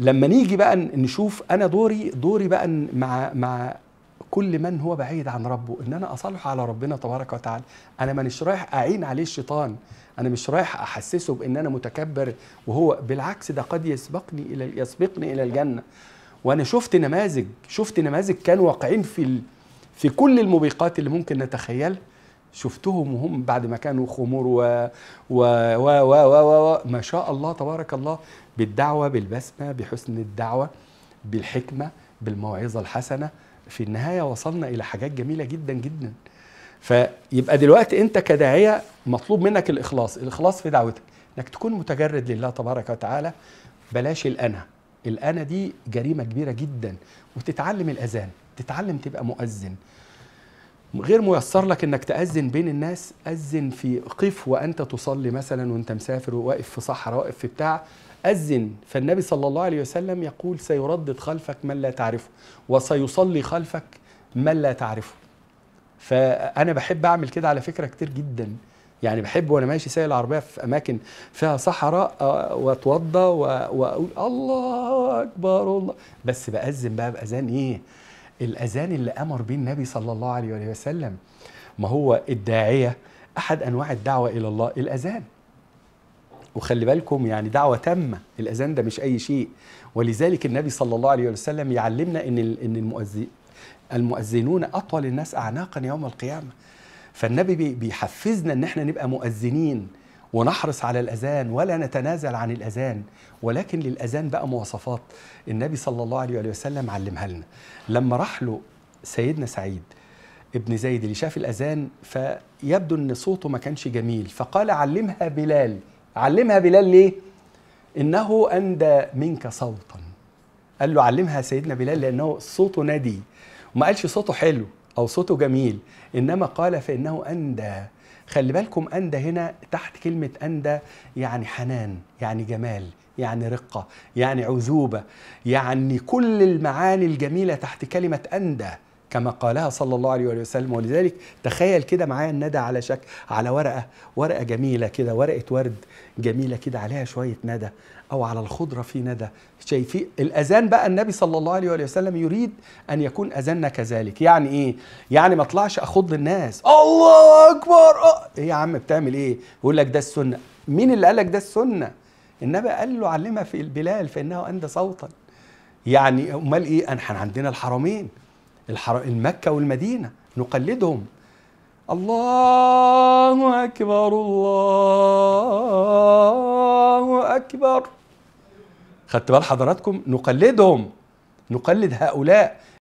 لما نيجي بقى نشوف انا دوري دوري بقى مع مع كل من هو بعيد عن ربه ان انا اصالحه على ربنا تبارك وتعالى انا مانيش رايح اعين عليه الشيطان انا مش رايح احسسه بان انا متكبر وهو بالعكس ده قد يسبقني الى يسبقني الى الجنه وانا شفت نماذج شفت نماذج كانوا واقعين في في كل الموبقات اللي ممكن نتخيلها شفتهم وهم بعد ما كانوا خمور و و و و و, و, ما شاء الله تبارك الله بالدعوه بالبسمه بحسن الدعوه بالحكمه بالموعظه الحسنه في النهايه وصلنا الى حاجات جميله جدا جدا فيبقى دلوقتي انت كداعيه مطلوب منك الاخلاص الاخلاص في دعوتك انك تكون متجرد لله تبارك وتعالى بلاش الانا الانا دي جريمه كبيره جدا وتتعلم الاذان تتعلم تبقى مؤذن غير ميسر لك انك تأذن بين الناس أذن في قف وأنت تصلي مثلا وأنت مسافر وواقف في صحراء واقف في بتاع أذن فالنبي صلى الله عليه وسلم يقول سيردد خلفك من لا تعرفه وسيصلي خلفك من لا تعرفه فأنا بحب أعمل كده على فكرة كتير جدا يعني بحب وانا ماشي سايق العربيه في اماكن فيها صحراء آه، واتوضى واقول الله اكبر الله بس باذن بقى باذان ايه الأذان اللي أمر به النبي صلى الله عليه وسلم ما هو الداعية أحد أنواع الدعوة إلى الله الأذان وخلي بالكم يعني دعوة تامة الأذان ده مش أي شيء ولذلك النبي صلى الله عليه وسلم يعلمنا إن إن المؤذنون أطول الناس أعناقا يوم القيامة فالنبي بيحفزنا إن إحنا نبقى مؤذنين ونحرص على الأذان ولا نتنازل عن الأذان ولكن للأذان بقى مواصفات النبي صلى الله عليه وسلم علمها لنا لما راح له سيدنا سعيد ابن زيد اللي شاف الأذان فيبدو أن صوته ما كانش جميل فقال علمها بلال علمها بلال ليه؟ إنه أندى منك صوتا قال له علمها سيدنا بلال لأنه صوته ندي وما قالش صوته حلو أو صوته جميل إنما قال فإنه أندى خلي بالكم أندى هنا تحت كلمة أندى يعني حنان يعني جمال يعني رقة يعني عذوبة يعني كل المعاني الجميلة تحت كلمة أندى كما قالها صلى الله عليه وسلم ولذلك تخيل كده معايا الندى على شكل على ورقه ورقه جميله كده ورقه ورد جميله كده عليها شويه ندى او على الخضره في ندى شايفين الاذان بقى النبي صلى الله عليه وسلم يريد ان يكون اذاننا كذلك يعني ايه يعني ما اطلعش اخض الناس الله اكبر أه! ايه يا عم بتعمل ايه يقول لك ده السنه مين اللي قال لك ده السنه النبي قال له علمها في البلال فانه اندى صوتا يعني امال ايه احنا عندنا الحرمين المكة والمدينة نقلدهم الله أكبر الله أكبر خدت بال حضراتكم نقلدهم نقلد هؤلاء